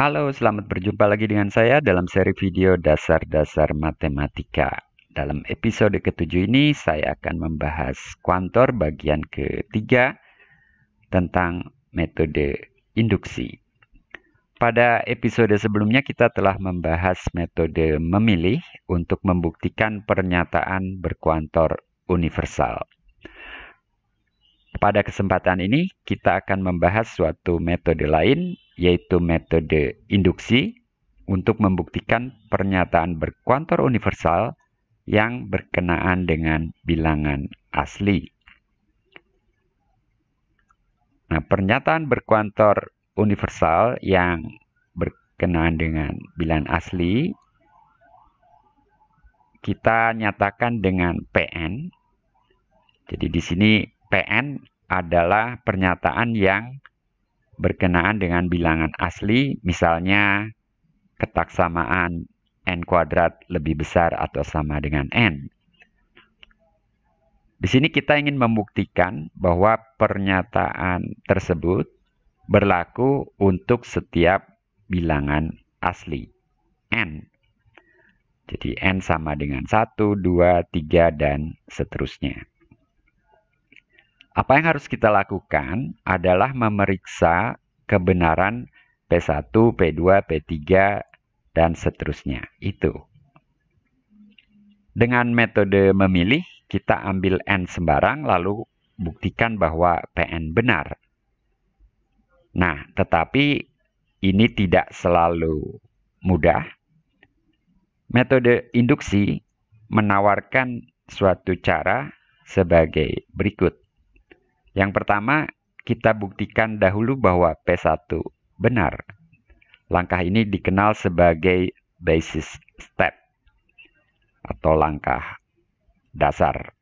Halo, selamat berjumpa lagi dengan saya dalam seri video Dasar-Dasar Matematika. Dalam episode ketujuh ini, saya akan membahas kuantor bagian ketiga tentang metode induksi. Pada episode sebelumnya kita telah membahas metode memilih untuk membuktikan pernyataan berkuantor universal. Pada kesempatan ini kita akan membahas suatu metode lain yaitu metode induksi untuk membuktikan pernyataan berkuantor universal yang berkenaan dengan bilangan asli. Nah, pernyataan berkuantor universal yang berkenaan dengan bilangan asli kita nyatakan dengan PN. Jadi di sini PN adalah pernyataan yang berkenaan dengan bilangan asli, misalnya ketaksamaan n kuadrat lebih besar atau sama dengan n. Di sini kita ingin membuktikan bahwa pernyataan tersebut berlaku untuk setiap bilangan asli n. Jadi n sama dengan 1, 2, 3, dan seterusnya. Apa yang harus kita lakukan adalah memeriksa kebenaran P1, P2, P3, dan seterusnya. Itu. Dengan metode memilih, kita ambil N sembarang lalu buktikan bahwa PN benar. Nah, tetapi ini tidak selalu mudah. Metode induksi menawarkan suatu cara sebagai berikut. Yang pertama, kita buktikan dahulu bahwa P1 benar. Langkah ini dikenal sebagai basis step atau langkah dasar.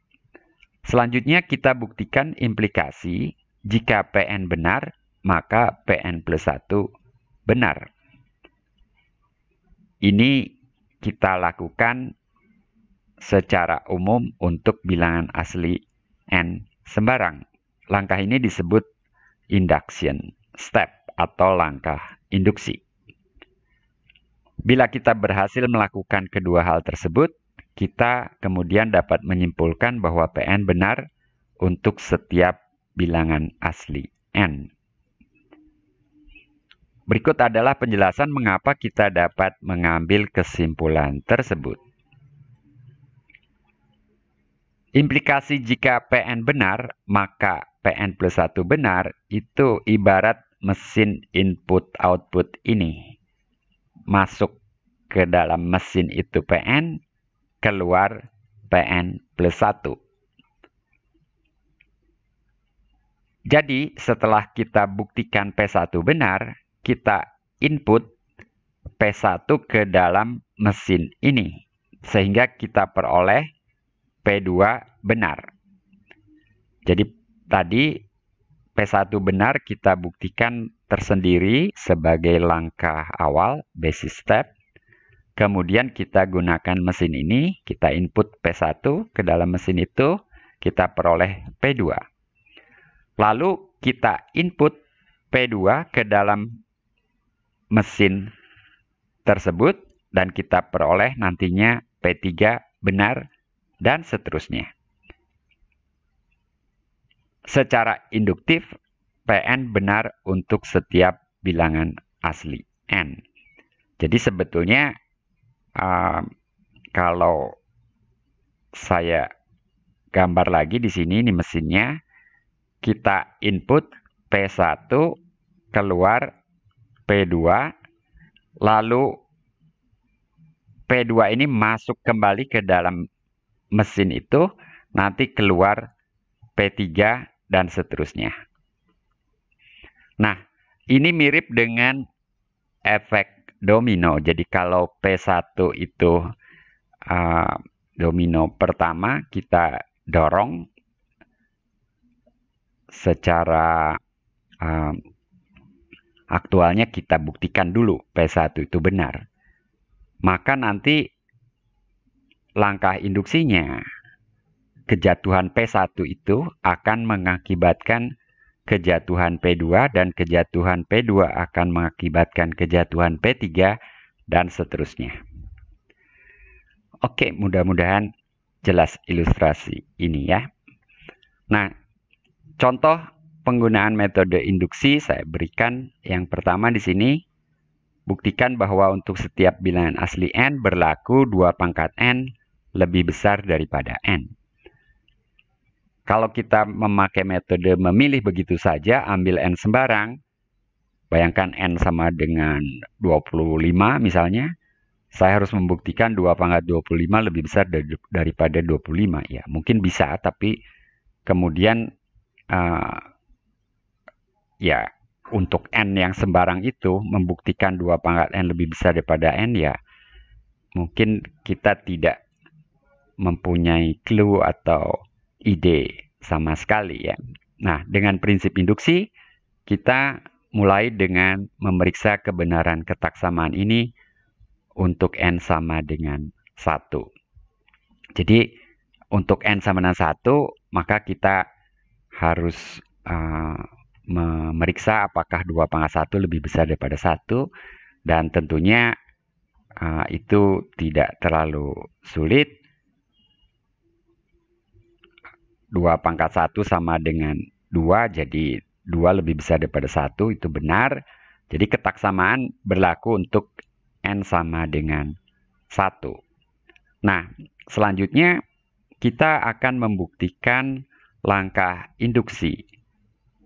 Selanjutnya kita buktikan implikasi jika PN benar, maka PN plus 1 benar. Ini kita lakukan secara umum untuk bilangan asli N sembarang. Langkah ini disebut induction step atau langkah induksi. Bila kita berhasil melakukan kedua hal tersebut, kita kemudian dapat menyimpulkan bahwa PN benar untuk setiap bilangan asli N. Berikut adalah penjelasan mengapa kita dapat mengambil kesimpulan tersebut. Implikasi jika PN benar, maka PN plus 1 benar, itu ibarat mesin input output ini. Masuk ke dalam mesin itu PN, keluar PN plus 1. Jadi, setelah kita buktikan P1 benar, kita input P1 ke dalam mesin ini. Sehingga kita peroleh P2 benar. Jadi, tadi P1 benar kita buktikan tersendiri sebagai langkah awal, basis step. Kemudian kita gunakan mesin ini, kita input P1 ke dalam mesin itu, kita peroleh P2. Lalu kita input P2 ke dalam mesin tersebut dan kita peroleh nantinya P3 benar dan seterusnya. Secara induktif, PN benar untuk setiap bilangan asli N. Jadi sebetulnya uh, kalau saya gambar lagi di sini ini mesinnya kita input P1 keluar P2 lalu P2 ini masuk kembali ke dalam mesin itu nanti keluar P3 dan seterusnya. Nah, ini mirip dengan efek domino. Jadi kalau P1 itu uh, domino pertama kita dorong secara uh, aktualnya kita buktikan dulu P1 itu benar. Maka nanti langkah induksinya kejatuhan P1 itu akan mengakibatkan kejatuhan P2 dan kejatuhan P2 akan mengakibatkan kejatuhan P3 dan seterusnya. Oke, mudah-mudahan jelas ilustrasi ini ya. Nah, contoh penggunaan metode induksi saya berikan yang pertama di sini buktikan bahwa untuk setiap bilangan asli n berlaku 2 pangkat n lebih besar daripada n. Kalau kita memakai metode memilih begitu saja, ambil N sembarang, bayangkan N sama dengan 25 misalnya, saya harus membuktikan 2 pangkat 25 lebih besar daripada 25. Ya, mungkin bisa, tapi kemudian uh, ya untuk N yang sembarang itu membuktikan 2 pangkat N lebih besar daripada N ya, mungkin kita tidak mempunyai clue atau ide sama sekali ya. Nah, dengan prinsip induksi kita mulai dengan memeriksa kebenaran ketaksamaan ini untuk n sama dengan satu. Jadi untuk n sama dengan satu maka kita harus uh, memeriksa apakah dua pangkat satu lebih besar daripada satu dan tentunya uh, itu tidak terlalu sulit 2 pangkat 1 sama dengan 2, jadi 2 lebih besar daripada 1, itu benar. Jadi ketaksamaan berlaku untuk N sama dengan 1. Nah, selanjutnya kita akan membuktikan langkah induksi,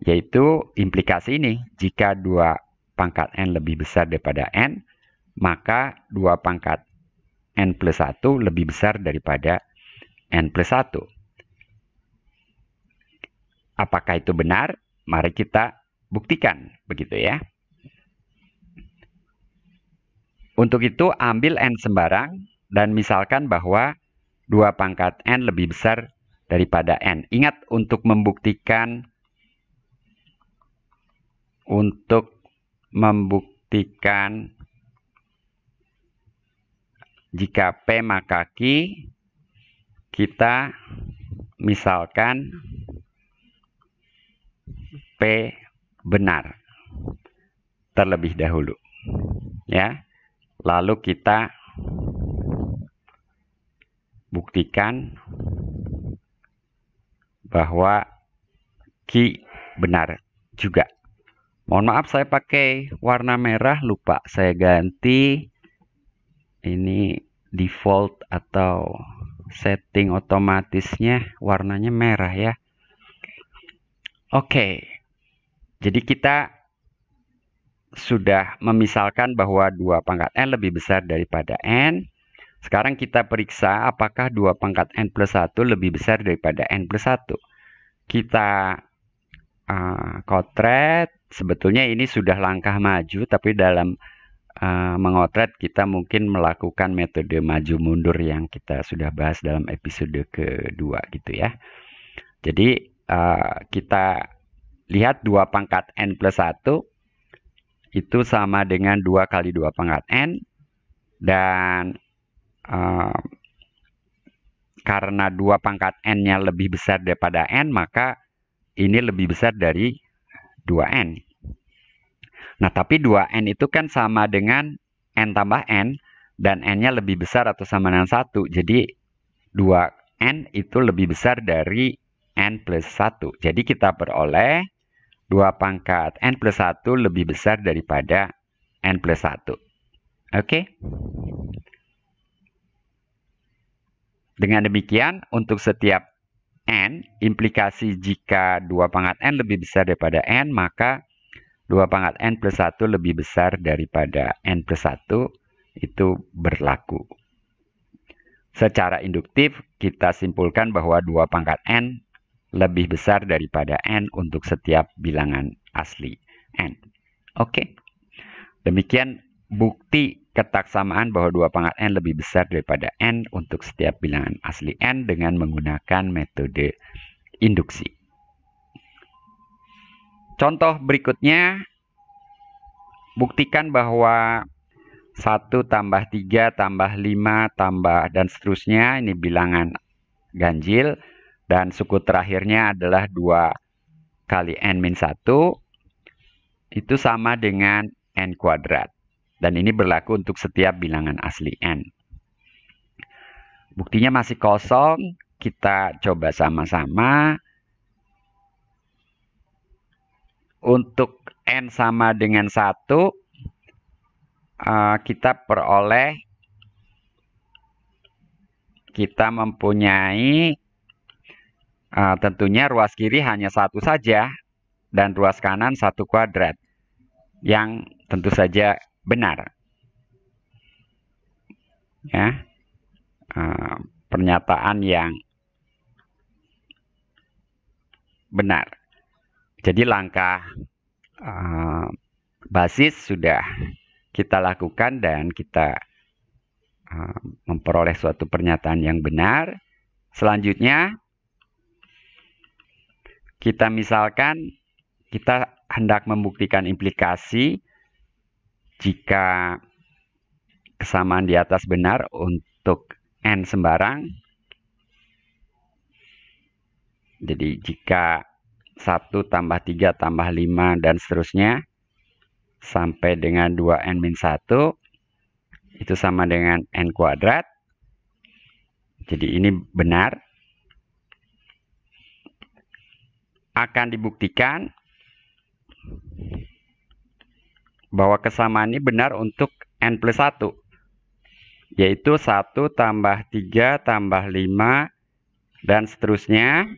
yaitu implikasi ini. Jika 2 pangkat N lebih besar daripada N, maka 2 pangkat N plus 1 lebih besar daripada N plus 1. Apakah itu benar? Mari kita buktikan, begitu ya. Untuk itu ambil n sembarang dan misalkan bahwa 2 pangkat n lebih besar daripada n. Ingat untuk membuktikan untuk membuktikan jika P maka Q kita misalkan P benar terlebih dahulu. Ya. Lalu kita buktikan bahwa Q benar juga. Mohon maaf saya pakai warna merah lupa saya ganti ini default atau setting otomatisnya warnanya merah ya. Oke, okay. Jadi kita sudah memisalkan bahwa 2 pangkat N lebih besar daripada N. Sekarang kita periksa apakah 2 pangkat N plus 1 lebih besar daripada N plus 1. Kita uh, kotret, sebetulnya ini sudah langkah maju, tapi dalam uh, mengotret kita mungkin melakukan metode maju mundur yang kita sudah bahas dalam episode kedua gitu ya. Jadi uh, kita Lihat 2 pangkat N plus 1 itu sama dengan 2 kali 2 pangkat N. Dan um, karena 2 pangkat N-nya lebih besar daripada N, maka ini lebih besar dari 2N. Nah, tapi 2N itu kan sama dengan N tambah N, dan N-nya lebih besar atau sama dengan 1. Jadi 2N itu lebih besar dari N plus 1. Jadi kita peroleh 2 pangkat N plus 1 lebih besar daripada N plus 1. Oke? Okay? Dengan demikian, untuk setiap N, implikasi jika 2 pangkat N lebih besar daripada N, maka 2 pangkat N plus 1 lebih besar daripada N plus 1 itu berlaku. Secara induktif, kita simpulkan bahwa 2 pangkat N lebih besar daripada n untuk setiap bilangan asli n. Oke. Demikian bukti ketaksamaan bahwa dua pangkat n lebih besar daripada n untuk setiap bilangan asli n dengan menggunakan metode induksi. Contoh berikutnya, buktikan bahwa 1 tambah 3 tambah 5 tambah dan seterusnya, ini bilangan ganjil, dan suku terakhirnya adalah 2 kali n-1 min itu sama dengan n kuadrat dan ini berlaku untuk setiap bilangan asli n. Buktinya masih kosong, kita coba sama-sama. Untuk n sama dengan 1 eh, kita peroleh kita mempunyai Uh, tentunya ruas kiri hanya satu saja dan ruas kanan satu kuadrat yang tentu saja benar. Ya, uh, pernyataan yang benar. Jadi langkah uh, basis sudah kita lakukan dan kita uh, memperoleh suatu pernyataan yang benar. Selanjutnya kita misalkan kita hendak membuktikan implikasi jika kesamaan di atas benar untuk n sembarang. Jadi jika 1 tambah 3 tambah 5 dan seterusnya sampai dengan 2n min 1 itu sama dengan n kuadrat. Jadi ini benar akan dibuktikan bahwa kesamaan ini benar untuk N plus 1 yaitu 1 tambah 3 tambah 5 dan seterusnya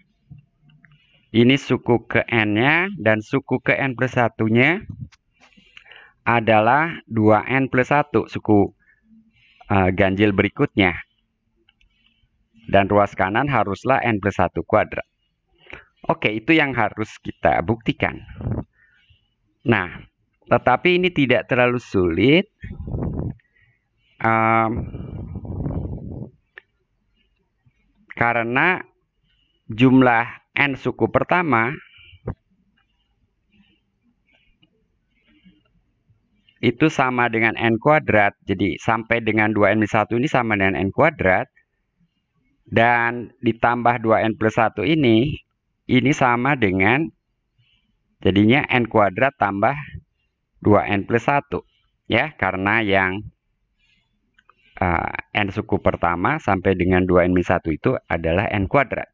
ini suku ke N-nya dan suku ke N plus 1-nya adalah 2N plus 1 suku uh, ganjil berikutnya dan ruas kanan haruslah N plus 1 kuadrat Oke, itu yang harus kita buktikan. Nah, tetapi ini tidak terlalu sulit. Um, karena jumlah n suku pertama itu sama dengan n kuadrat. Jadi sampai dengan 2n-1 ini sama dengan n kuadrat. Dan ditambah 2n plus 1 ini ini sama dengan jadinya n kuadrat tambah 2n plus 1 ya karena yang uh, n suku pertama sampai dengan 2n minus 1 itu adalah n kuadrat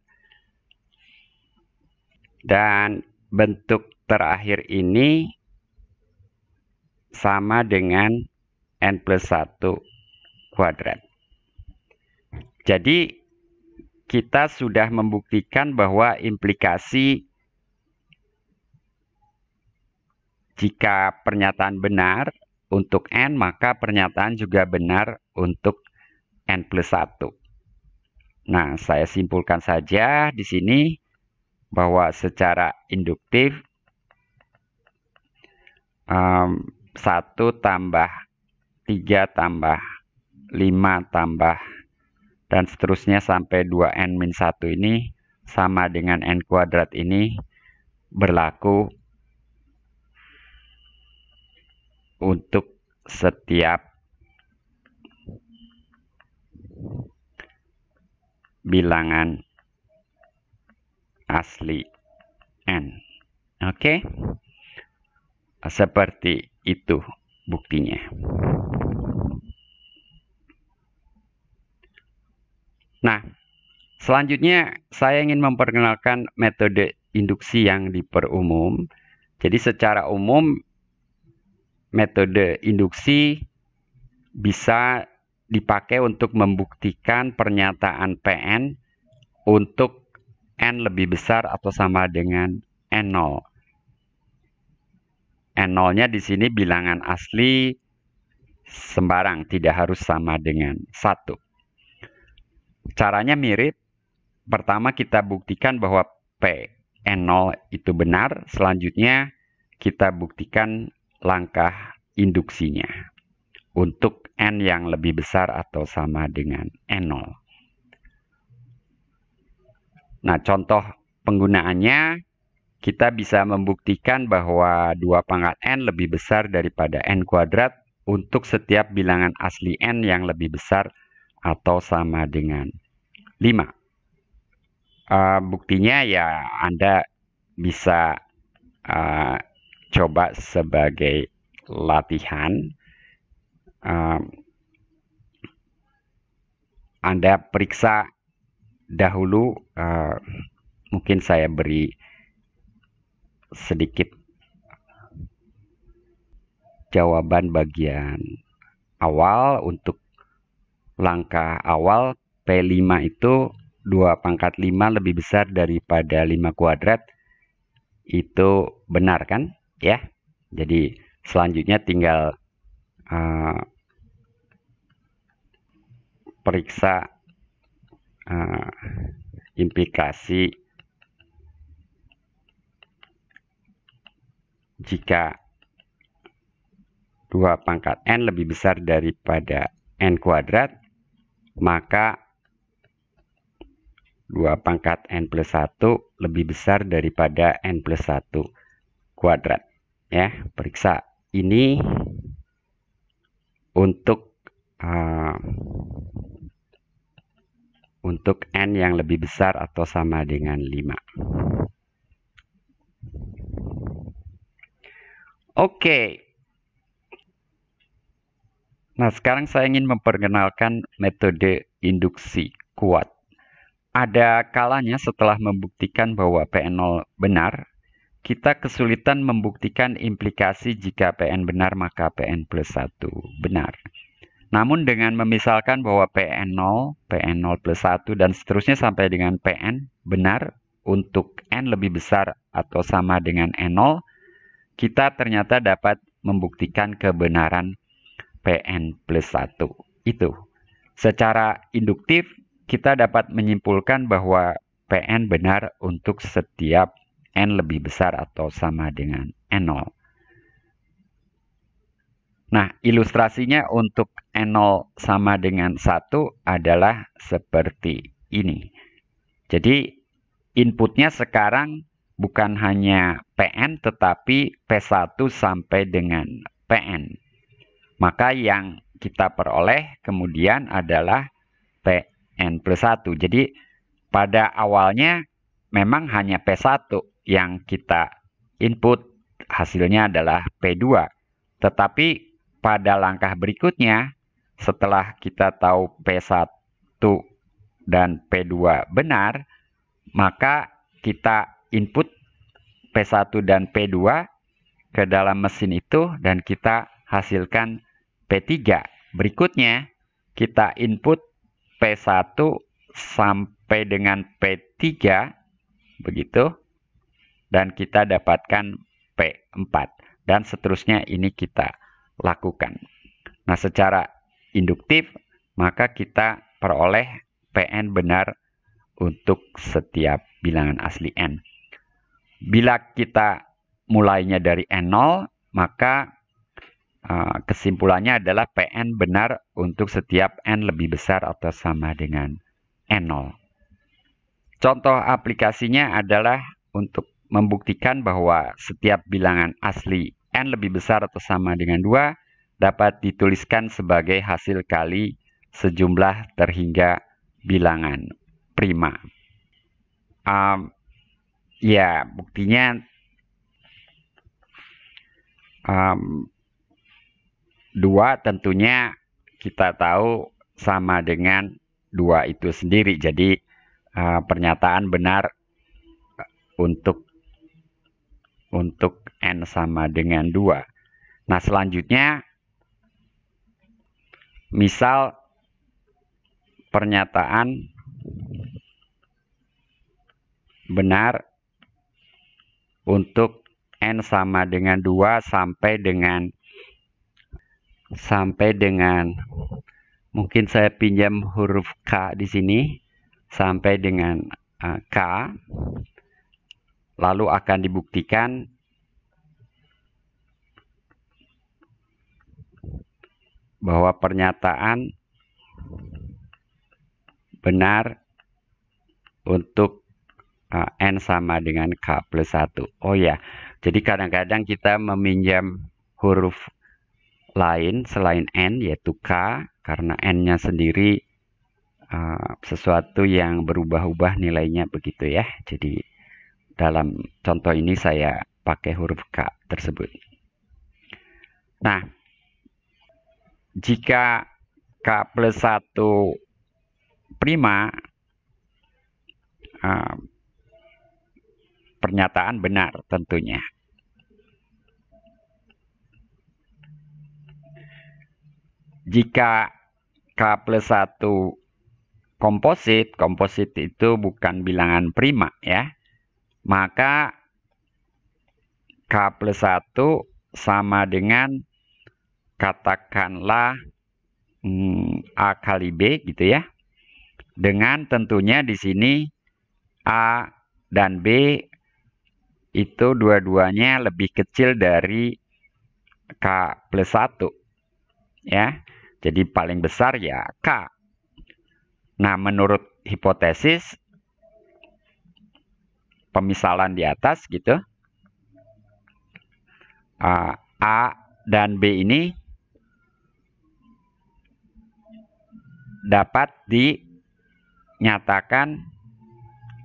dan bentuk terakhir ini sama dengan n plus 1 kuadrat jadi kita sudah membuktikan bahwa implikasi jika pernyataan benar untuk N, maka pernyataan juga benar untuk N plus 1. Nah, saya simpulkan saja di sini bahwa secara induktif um, 1 tambah 3 tambah 5 tambah dan seterusnya sampai 2n-1 ini sama dengan n kuadrat ini berlaku untuk setiap bilangan asli n. Oke. Okay? Seperti itu buktinya. Nah, selanjutnya saya ingin memperkenalkan metode induksi yang diperumum. Jadi secara umum metode induksi bisa dipakai untuk membuktikan pernyataan PN untuk N lebih besar atau sama dengan N0. N0-nya di sini bilangan asli sembarang, tidak harus sama dengan 1. Caranya mirip. Pertama kita buktikan bahwa p n 0 itu benar. Selanjutnya kita buktikan langkah induksinya untuk N yang lebih besar atau sama dengan N0. Nah, contoh penggunaannya kita bisa membuktikan bahwa 2 pangkat N lebih besar daripada N kuadrat untuk setiap bilangan asli N yang lebih besar atau sama dengan 5. Uh, ah, buktinya ya Anda bisa uh, coba sebagai latihan. Uh, Anda periksa dahulu, uh, mungkin saya beri sedikit jawaban bagian awal untuk langkah awal P5 itu 2 pangkat 5 lebih besar daripada 5 kuadrat itu benar kan ya jadi selanjutnya tinggal uh, periksa uh, implikasi jika 2 pangkat n lebih besar daripada n kuadrat maka 2 pangkat n plus 1 lebih besar daripada n plus 1 kuadrat. Ya, periksa. Ini untuk uh, untuk n yang lebih besar atau sama dengan 5. Oke. Okay. Nah, sekarang saya ingin memperkenalkan metode induksi kuat. Ada kalanya setelah membuktikan bahwa PN0 benar, kita kesulitan membuktikan implikasi jika PN benar maka PN plus 1 benar. Namun dengan memisalkan bahwa PN0, PN0 plus 1, dan seterusnya sampai dengan PN benar untuk N lebih besar atau sama dengan N0, kita ternyata dapat membuktikan kebenaran PN plus 1. Itu. Secara induktif, kita dapat menyimpulkan bahwa PN benar untuk setiap N lebih besar atau sama dengan N0. Nah, ilustrasinya untuk N0 sama dengan 1 adalah seperti ini. Jadi, inputnya sekarang bukan hanya PN, tetapi P1 sampai dengan PN. Maka yang kita peroleh kemudian adalah Pn plus 1. Jadi pada awalnya memang hanya P1 yang kita input hasilnya adalah P2. Tetapi pada langkah berikutnya setelah kita tahu P1 dan P2 benar, maka kita input P1 dan P2 ke dalam mesin itu dan kita hasilkan P3. Berikutnya kita input P1 sampai dengan P3 begitu dan kita dapatkan P4 dan seterusnya ini kita lakukan. Nah, secara induktif maka kita peroleh PN benar untuk setiap bilangan asli n. Bila kita mulainya dari n0 maka Eh, kesimpulannya adalah PN benar untuk setiap N lebih besar atau sama dengan N0. Contoh aplikasinya adalah untuk membuktikan bahwa setiap bilangan asli N lebih besar atau sama dengan 2 dapat dituliskan sebagai hasil kali sejumlah terhingga bilangan prima. Um, ya, buktinya um, Dua tentunya kita tahu sama dengan dua itu sendiri. Jadi uh, pernyataan benar eh, untuk untuk n sama dengan dua. Nah selanjutnya misal pernyataan benar untuk n sama dengan 2 sampai dengan sampai dengan mungkin saya pinjam huruf K di sini sampai dengan e, K lalu akan dibuktikan bahwa pernyataan benar untuk e, N sama dengan K plus 1. Oh ya, jadi kadang-kadang kita meminjam huruf lain selain n yaitu k karena n-nya sendiri uh, sesuatu yang berubah-ubah nilainya begitu ya. Jadi dalam contoh ini saya pakai huruf k tersebut. Nah, jika k plus 1 prima uh, pernyataan benar tentunya Jika K plus 1 komposit, komposit itu bukan bilangan prima ya. Maka K plus 1 sama dengan katakanlah hmm, A kali B gitu ya. Dengan tentunya di sini A dan B itu dua-duanya lebih kecil dari K plus 1. Ya. Jadi paling besar ya K. Nah, menurut hipotesis pemisalan di atas gitu. Uh, A dan B ini dapat dinyatakan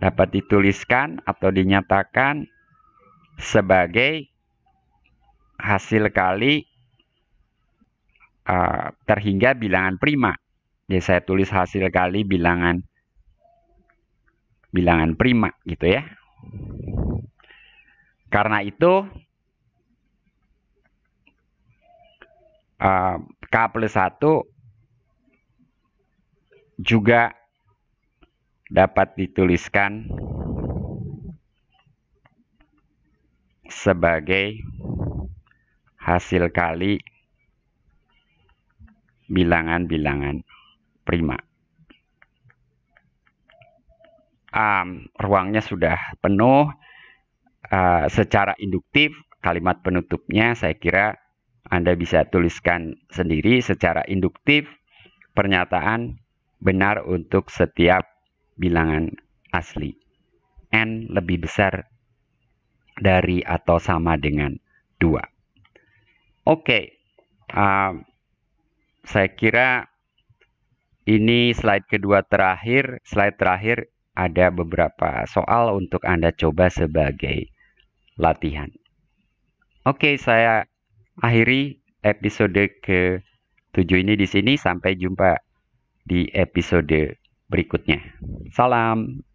dapat dituliskan atau dinyatakan sebagai hasil kali uh, terhingga bilangan prima. Jadi saya tulis hasil kali bilangan bilangan prima gitu ya. Karena itu uh, K plus 1 juga dapat dituliskan sebagai hasil kali bilangan-bilangan prima. Um, ruangnya sudah penuh. Uh, secara induktif, kalimat penutupnya saya kira Anda bisa tuliskan sendiri secara induktif pernyataan benar untuk setiap bilangan asli. N lebih besar dari atau sama dengan 2. Oke, okay. uh, saya kira ini slide kedua terakhir, slide terakhir ada beberapa soal untuk Anda coba sebagai latihan. Oke, saya akhiri episode ke-7 ini di sini. Sampai jumpa di episode berikutnya. Salam.